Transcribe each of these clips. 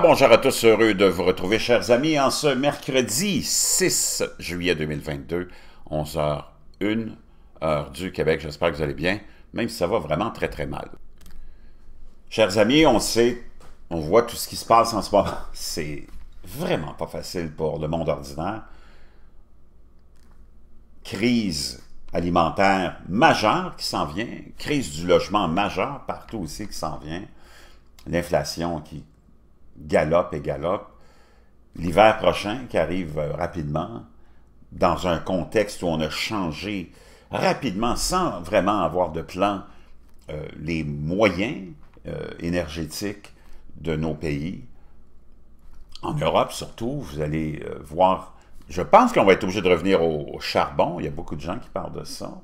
bonjour à tous, heureux de vous retrouver chers amis en ce mercredi 6 juillet 2022, 11h01 heure du Québec. J'espère que vous allez bien, même si ça va vraiment très très mal. Chers amis, on sait, on voit tout ce qui se passe en ce moment. C'est vraiment pas facile pour le monde ordinaire. Crise alimentaire majeure qui s'en vient, crise du logement majeure partout aussi qui s'en vient, l'inflation qui galope et galope. L'hiver prochain, qui arrive euh, rapidement, dans un contexte où on a changé rapidement, sans vraiment avoir de plan, euh, les moyens euh, énergétiques de nos pays. En Europe surtout, vous allez voir, je pense qu'on va être obligé de revenir au, charbon, il y a beaucoup de gens qui parlent de ça.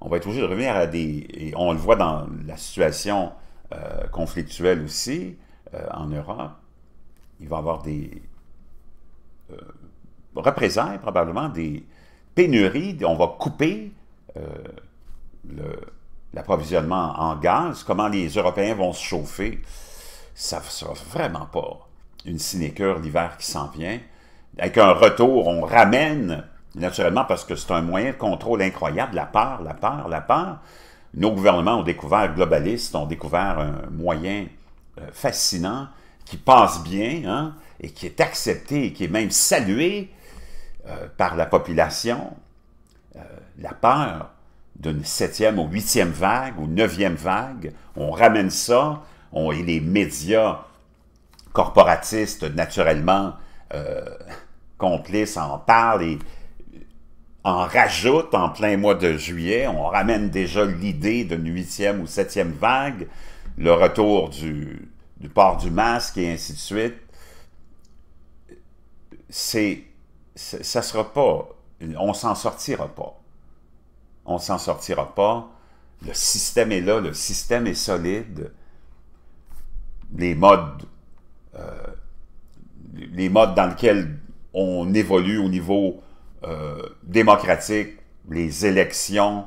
On va être obligé de revenir à des, on le voit dans la situation conflictuelle aussi, euh, en Europe, il va y avoir des euh, représailles, probablement des pénuries. On va couper euh, l'approvisionnement en gaz. Comment les Européens vont se chauffer, ça ne sera vraiment pas une sinécure l'hiver qui s'en vient. Avec un retour, on ramène, naturellement, parce que c'est un moyen de contrôle incroyable, la part, la part, la part. Nos gouvernements ont découvert, globalistes, ont découvert un moyen euh, fascinant, qui passe bien, hein, et qui est accepté, et qui est même salué euh, par la population, euh, la peur d'une septième ou huitième vague ou neuvième vague, on ramène ça, on, et les médias corporatistes, naturellement, complices en parlent et en rajoutent en plein mois de juillet. On ramène déjà l'idée d'une huitième ou septième vague le retour du, port du masque et ainsi de suite, c'est, ça sera pas, on s'en sortira pas. On s'en sortira pas. Le système est là, le système est solide. Les modes, euh, les modes dans lesquels on évolue au niveau euh, démocratique, les élections,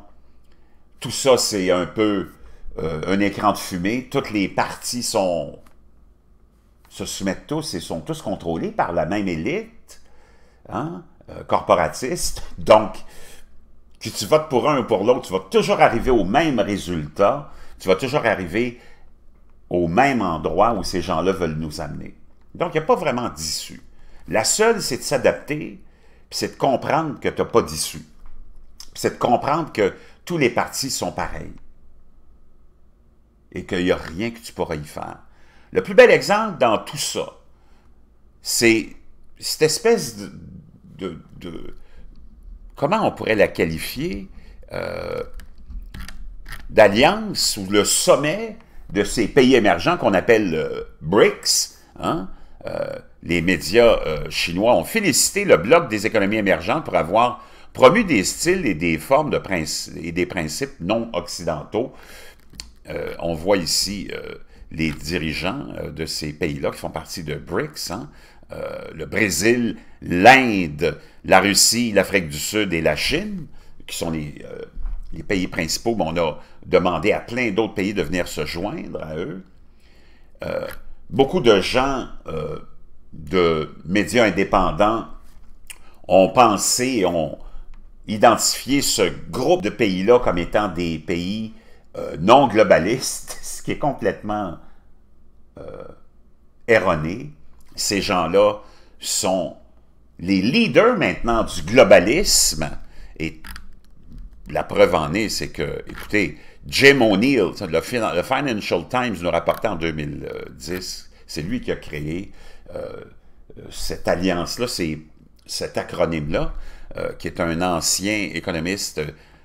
tout ça, c'est un peu euh, un écran de fumée, toutes les parties sont, se soumettent tous et sont tous contrôlés par la même élite hein, euh, corporatiste. Donc, que tu votes pour un ou pour l'autre, tu vas toujours arriver au même résultat, tu vas toujours arriver au même endroit où ces gens-là veulent nous amener. Donc, il n'y a pas vraiment d'issue. La seule, c'est de s'adapter, c'est de comprendre que tu n'as pas d'issue. c'est de comprendre que tous les partis sont pareils et qu'il n'y a rien que tu pourrais y faire. Le plus bel exemple dans tout ça, c'est cette espèce de, Comment on pourrait la qualifier euh, D'alliance ou le sommet de ces pays émergents qu'on appelle BRICS. Hein? Euh, les médias euh, chinois ont félicité le Bloc des économies émergentes pour avoir promu des styles et des formes de et des principes non occidentaux euh, on voit ici euh, les dirigeants euh, de ces pays-là qui font partie de BRICS, hein. le Brésil, l'Inde, la Russie, l'Afrique du Sud et la Chine, qui sont les, les pays principaux, mais on a demandé à plein d'autres pays de venir se joindre à eux. beaucoup de gens de médias indépendants ont pensé, ont identifié ce groupe de pays-là comme étant des pays euh, non globaliste, ce qui est complètement euh, erroné. Ces gens-là sont les leaders maintenant du globalisme. Et la preuve en est, c'est que, écoutez, Jim O'Neill, le, Financial Times nous rapportait en 2010, c'est lui qui a créé euh, cette alliance-là, cet acronyme-là, qui est un ancien économiste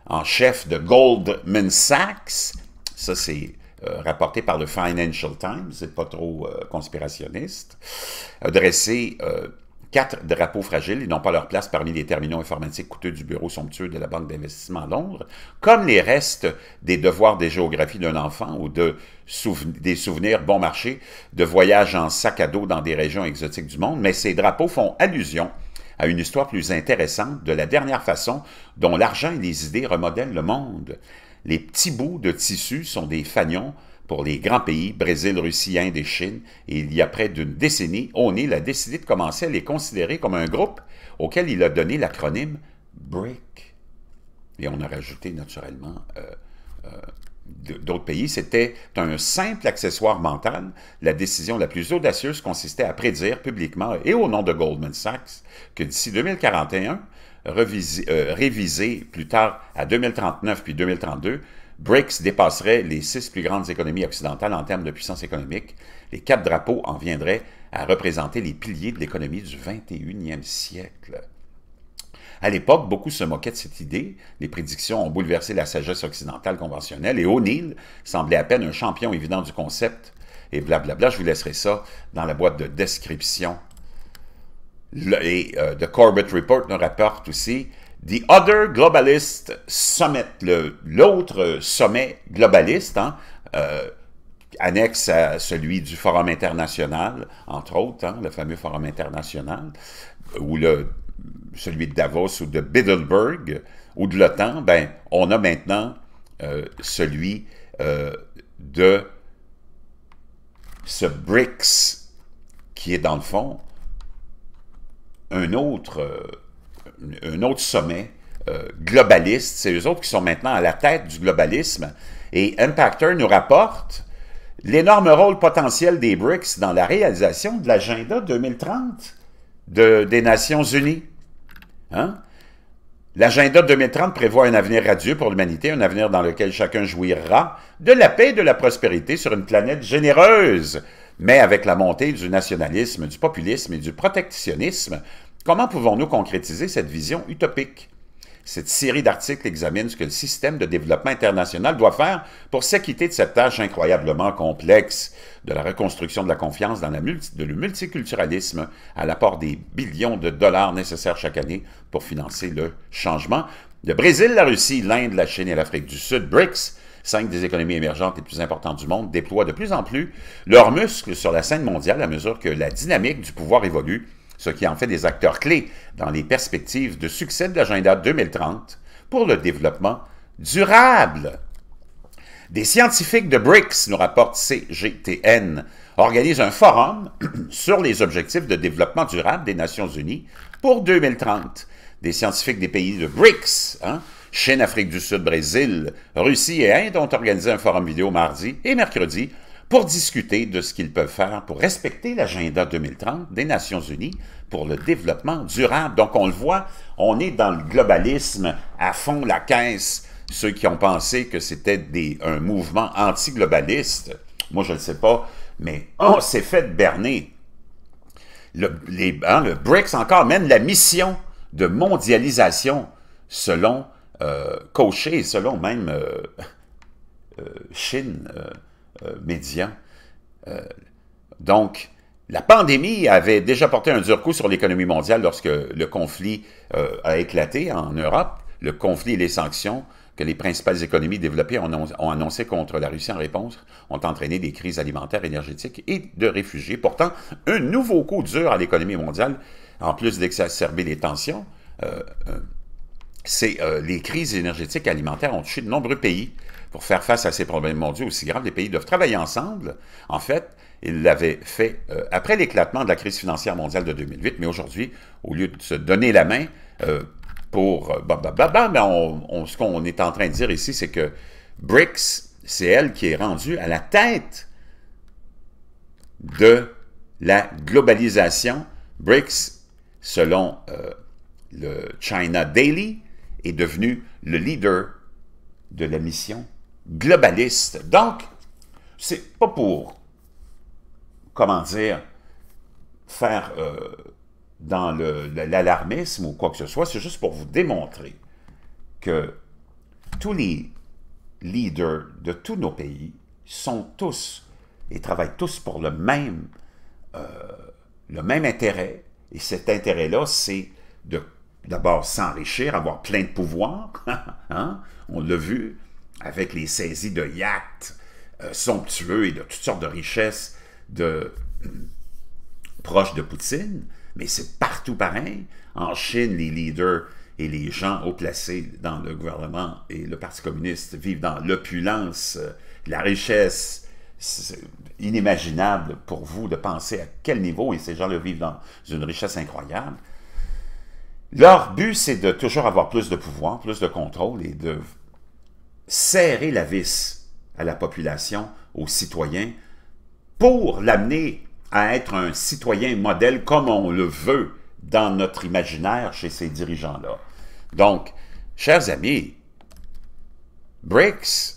en chef de Goldman Sachs. Ça, c'est euh, rapporté par le Financial Times, c'est pas trop euh, conspirationniste, a dressé euh, quatre drapeaux fragiles ils n'ont pas leur place parmi les terminaux informatiques coûteux du bureau somptueux de la Banque d'investissement à Londres, comme les restes des devoirs des géographies d'un enfant ou de des souvenirs bon marché de voyages en sac à dos dans des régions exotiques du monde, mais ces drapeaux font allusion à une histoire plus intéressante de la dernière façon dont l'argent et les idées remodèlent le monde. Les petits bouts de tissu sont des fanions pour les grands pays, Brésil, Russie, Inde et Chine, et il y a près d'une décennie, O'Neill a décidé de commencer à les considérer comme un groupe auquel il a donné l'acronyme BRIC. Et on a rajouté naturellement euh, euh, d'autres pays, c'était un simple accessoire mental. La décision la plus audacieuse consistait à prédire publiquement et au nom de Goldman Sachs que d'ici 2041, euh, révisé plus tard à 2039 puis 2032, BRICS dépasserait les six plus grandes économies occidentales en termes de puissance économique. Les quatre drapeaux en viendraient à représenter les piliers de l'économie du 21e siècle. À l'époque, beaucoup se moquaient de cette idée. Les prédictions ont bouleversé la sagesse occidentale conventionnelle et O'Neill semblait à peine un champion évident du concept. Et blablabla, je vous laisserai ça dans la boîte de description. et The euh, Corbett Report nous rapporte aussi The Other Globalist Summit, l'autre sommet globaliste, hein, euh, annexe à celui du Forum international, entre autres, hein, le fameux Forum international, où le celui de Davos ou de Bidelberg ou de l'OTAN, ben, on a maintenant euh, celui euh, de ce BRICS qui est dans le fond un autre, euh, un autre sommet globaliste. C'est eux autres qui sont maintenant à la tête du globalisme. Et Impactor nous rapporte l'énorme rôle potentiel des BRICS dans la réalisation de l'agenda 2030 des Nations Unies. Hein? L'agenda 2030 prévoit un avenir radieux pour l'humanité, un avenir dans lequel chacun jouira de la paix et de la prospérité sur une planète généreuse. Mais avec la montée du nationalisme, du populisme et du protectionnisme, comment pouvons-nous concrétiser cette vision utopique? Cette série d'articles examine ce que le système de développement international doit faire pour s'acquitter de cette tâche incroyablement complexe, de la reconstruction de la confiance dans la le multiculturalisme à l'apport des billions de dollars nécessaires chaque année pour financer le changement. Le Brésil, la Russie, l'Inde, la Chine et l'Afrique du Sud, BRICS, cinq des économies émergentes les plus importantes du monde, déploient de plus en plus leurs muscles sur la scène mondiale à mesure que la dynamique du pouvoir évolue ce qui en fait des acteurs clés dans les perspectives de succès de l'agenda 2030 pour le développement durable. Des scientifiques de BRICS, nous rapporte CGTN, organisent un forum sur les objectifs de développement durable des Nations Unies pour 2030. Des scientifiques des pays de BRICS, hein, Chine, Afrique du Sud, Brésil, Russie et Inde ont organisé un forum vidéo mardi et mercredi pour discuter de ce qu'ils peuvent faire pour respecter l'agenda 2030 des Nations Unies pour le développement durable. Donc, on le voit, on est dans le globalisme à fond la caisse. Ceux qui ont pensé que c'était un mouvement anti-globaliste, moi je ne sais pas, mais on s'est fait berner. Le, les, hein, le BRICS encore mène la mission de mondialisation selon euh, Cochet, selon même euh, euh, Chine, euh, euh, euh, donc, la pandémie avait déjà porté un dur coup sur l'économie mondiale lorsque le conflit euh, a éclaté en Europe. Le conflit et les sanctions que les principales économies développées ont, ont annoncé contre la Russie en réponse ont entraîné des crises alimentaires, énergétiques et de réfugiés. Pourtant, un nouveau coup dur à l'économie mondiale, en plus d'exacerber les tensions, c'est euh, les crises énergétiques et alimentaires ont touché de nombreux pays. Pour faire face à ces problèmes mondiaux aussi graves, les pays doivent travailler ensemble. En fait, ils l'avaient fait euh, après l'éclatement de la crise financière mondiale de 2008, mais aujourd'hui, au lieu de se donner la main euh, pour bah, mais on, ce qu'on est en train de dire ici, c'est que BRICS, c'est elle qui est rendue à la tête de la globalisation. BRICS, selon le China Daily, est devenu le leader de la mission globaliste. Donc, c'est pas pour, comment dire, faire euh, dans l'alarmisme ou quoi que ce soit, c'est juste pour vous démontrer que tous les leaders de tous nos pays sont tous et travaillent tous pour le même, euh, le même intérêt. Et cet intérêt-là, c'est de d'abord s'enrichir, avoir plein de pouvoir. Hein? On l'a vu avec les saisies de yachts euh, somptueux et de toutes sortes de richesses de, euh, proches de Poutine. Mais c'est partout pareil. En Chine, les leaders et les gens haut placés dans le gouvernement et le Parti communiste vivent dans l'opulence, euh, la richesse, inimaginable pour vous de penser à quel niveau, et ces gens le vivent dans une richesse incroyable, leur but, c'est de toujours avoir plus de pouvoir, plus de contrôle et de serrer la vis à la population, aux citoyens, pour l'amener à être un citoyen modèle comme on le veut dans notre imaginaire chez ces dirigeants-là. Donc, chers amis, BRICS,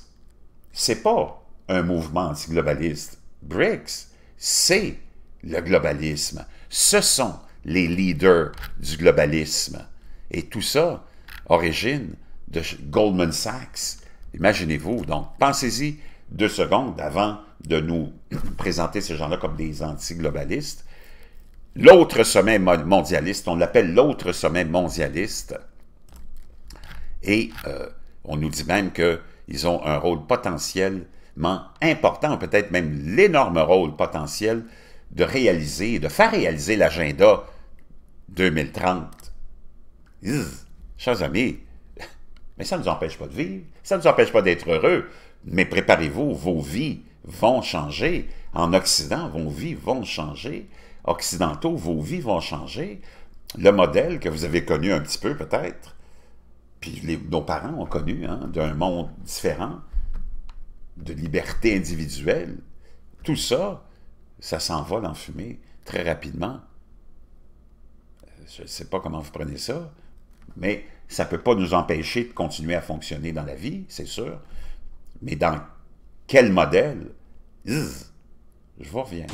c'est pas un mouvement anti-globaliste. BRICS, c'est le globalisme. Ce sont les leaders du globalisme. Et tout ça, origine de Goldman Sachs. Imaginez-vous, donc pensez-y deux secondes avant de nous présenter ces gens-là comme des anti-globalistes. L'autre sommet mondialiste, on l'appelle l'autre sommet mondialiste, et euh, on nous dit même qu'ils ont un rôle potentiellement important, peut-être même l'énorme rôle potentiel de réaliser, de faire réaliser l'agenda 2030. chers amis, mais ça ne nous empêche pas de vivre, ça ne nous empêche pas d'être heureux, mais préparez-vous, vos vies vont changer. En Occident, vos vies vont changer. Occidentaux, vos vies vont changer. Le modèle que vous avez connu un petit peu peut-être, puis nos parents ont connu, hein, d'un monde différent, de liberté individuelle, tout ça, ça s'envole en fumée très rapidement. Euh, je ne sais pas comment vous prenez ça, mais ça ne peut pas nous empêcher de continuer à fonctionner dans la vie, c'est sûr. Mais dans quel modèle? je vous reviens.